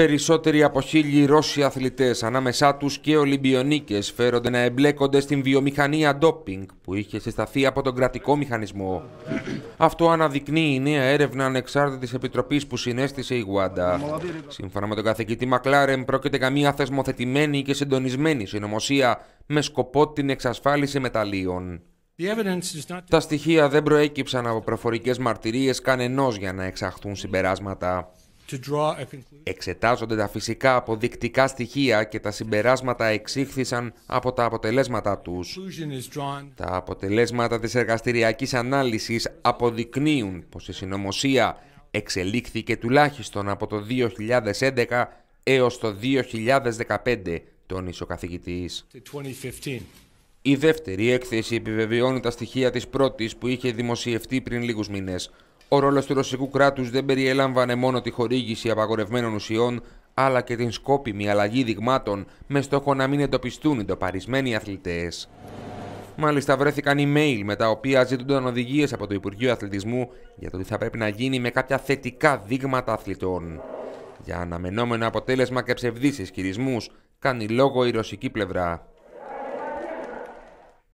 Περισσότεροι από χίλιοι Ρώσοι αθλητές ανάμεσά τους και Ολυμπιονίκες, φέρονται να εμπλέκονται στην βιομηχανία ντόπινγκ που είχε συσταθεί από τον κρατικό μηχανισμό. Αυτό αναδεικνύει η νέα έρευνα ανεξάρτητης επιτροπής που συνέστησε η Γουάντα. Σύμφωνα με τον καθηγητή Μακλάρεν, πρόκειται καμία θεσμοθετημένη και συντονισμένη συνωμοσία με σκοπό την εξασφάλιση μεταλλίων. Τα στοιχεία δεν προέκυψαν από προφορικές μαρτυρίες κανενός για να εξαχθούν συμπεράσματα. Εξετάζονται τα φυσικά αποδεικτικά στοιχεία και τα συμπεράσματα εξήχθησαν από τα αποτελέσματα τους. Τα αποτελέσματα της εργαστηριακής ανάλυσης αποδεικνύουν πως η συνωμοσία εξελίχθηκε τουλάχιστον από το 2011 έως το 2015, τον ο Η δεύτερη έκθεση επιβεβαιώνει τα στοιχεία της πρώτης που είχε δημοσιευτεί πριν λίγους μήνες. Ο ρόλος του ρωσικού κράτους δεν περιέλαμβανε μόνο τη χορήγηση απαγορευμένων ουσιών, αλλά και την σκόπιμη αλλαγή δειγμάτων με στόχο να μην εντοπιστούν οι ντοπαρισμένοι αθλητές. Μάλιστα, βρέθηκαν email με τα οποία ζητούνταν οδηγίες από το Υπουργείο Αθλητισμού για το τι θα πρέπει να γίνει με κάποια θετικά δείγματα αθλητών. Για αναμενόμενο αποτέλεσμα και ψευδεί ισχυρισμού, κάνει λόγο η ρωσική πλευρά.